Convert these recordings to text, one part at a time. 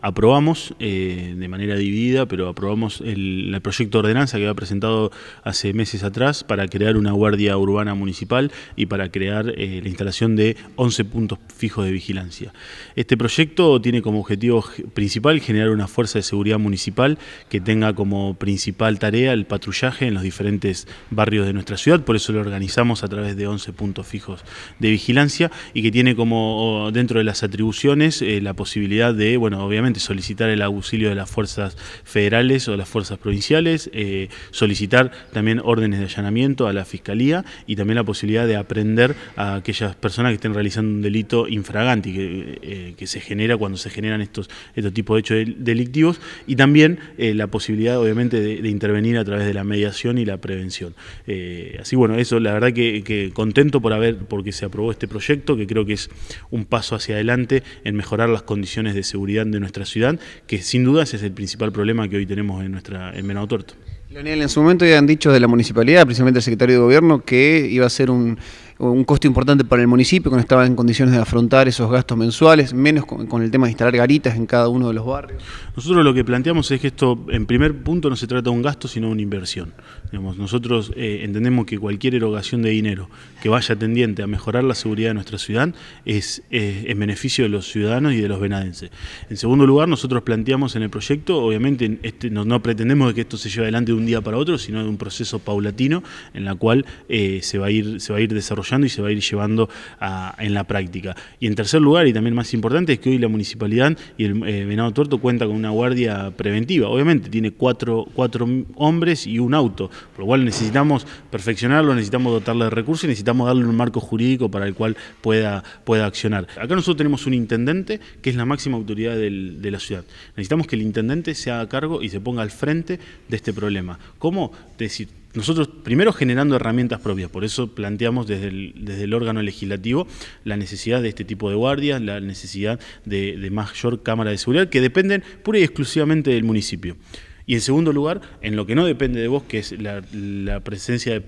aprobamos eh, de manera dividida, pero aprobamos el, proyecto de ordenanza que había presentado hace meses atrás para crear una guardia urbana municipal y para crear eh, la instalación de 11 puntos fijos de vigilancia. Este proyecto tiene como objetivo principal generar una fuerza de seguridad municipal que tenga como principal tarea el patrullaje en los diferentes barrios de nuestra ciudad, por eso lo organizamos a través de 11 puntos fijos de vigilancia y que tiene como dentro de las atribuciones eh, la posibilidad de, bueno, obviamente, solicitar el auxilio de las fuerzas federales o las fuerzas provinciales, eh, solicitar también órdenes de allanamiento a la fiscalía y también la posibilidad de aprender a aquellas personas que estén realizando un delito infragante eh, que, se genera cuando se generan estos, tipos de hechos delictivos y también eh, la posibilidad obviamente de, intervenir a través de la mediación y la prevención. así bueno, eso la verdad que contento por haber, porque se aprobó este proyecto que creo que es un paso hacia adelante en mejorar las condiciones de seguridad de nuestra nuestra ciudad, que sin dudas es el principal problema que hoy tenemos en, nuestra, en Leonel, en su momento ya han dicho de la municipalidad, principalmente el secretario de gobierno, que iba a ser un un costo importante para el municipio, que no estaba en condiciones de afrontar esos gastos mensuales, menos con, el tema de instalar garitas en cada uno de los barrios. Nosotros lo que planteamos es que esto, en primer punto, no se trata de un gasto, sino de una inversión. nosotros eh, entendemos que cualquier erogación de dinero que vaya tendiente a mejorar la seguridad de nuestra ciudad es en beneficio de los ciudadanos y de los venadenses. En segundo lugar, nosotros planteamos en el proyecto, obviamente este, no, pretendemos que esto se lleve adelante de un día para otro, sino de un proceso paulatino en la cual eh, se, va a ir, se va a ir desarrollando y se va a ir llevando en la práctica. Y en tercer lugar, y también más importante, es que hoy la municipalidad y el eh, Venado Tuerto cuenta con una guardia preventiva. Obviamente tiene cuatro, cuatro hombres y un auto, por lo cual necesitamos perfeccionarlo, necesitamos dotarle de recursos y necesitamos darle un marco jurídico para el cual pueda, pueda accionar. Acá nosotros tenemos un intendente que es la máxima autoridad de la ciudad. Necesitamos que el intendente se haga cargo y se ponga al frente de este problema. ¿Cómo? decir, nosotros primero generando herramientas propias, por eso planteamos desde el, desde el órgano legislativo la necesidad de este tipo de guardias, la necesidad de, mayor cámara de seguridad, que dependen pura y exclusivamente del municipio. Y en segundo lugar, en lo que no depende de vos, que es la presencia de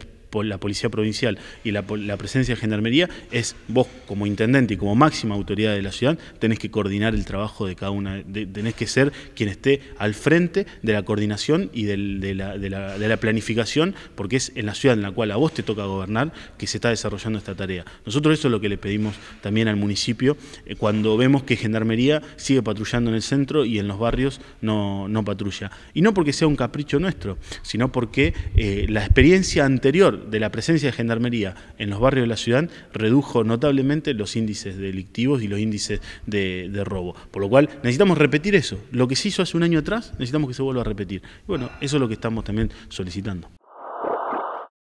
la Policía Provincial y la, presencia de Gendarmería, es vos como intendente y como máxima autoridad de la ciudad tenés que coordinar el trabajo de cada una, tenés que ser quien esté al frente de la coordinación y de, la, planificación, porque es en la ciudad en la cual a vos te toca gobernar que se está desarrollando esta tarea. Nosotros eso es lo que le pedimos también al municipio eh, cuando vemos que Gendarmería sigue patrullando en el centro y en los barrios no, no patrulla. Y no porque sea un capricho nuestro, sino porque eh, la experiencia anterior de la presencia de gendarmería en los barrios de la ciudad redujo notablemente los índices delictivos y los índices de, robo. Por lo cual necesitamos repetir eso. Lo que se hizo hace un año atrás, necesitamos que se vuelva a repetir. bueno, eso es lo que estamos también solicitando.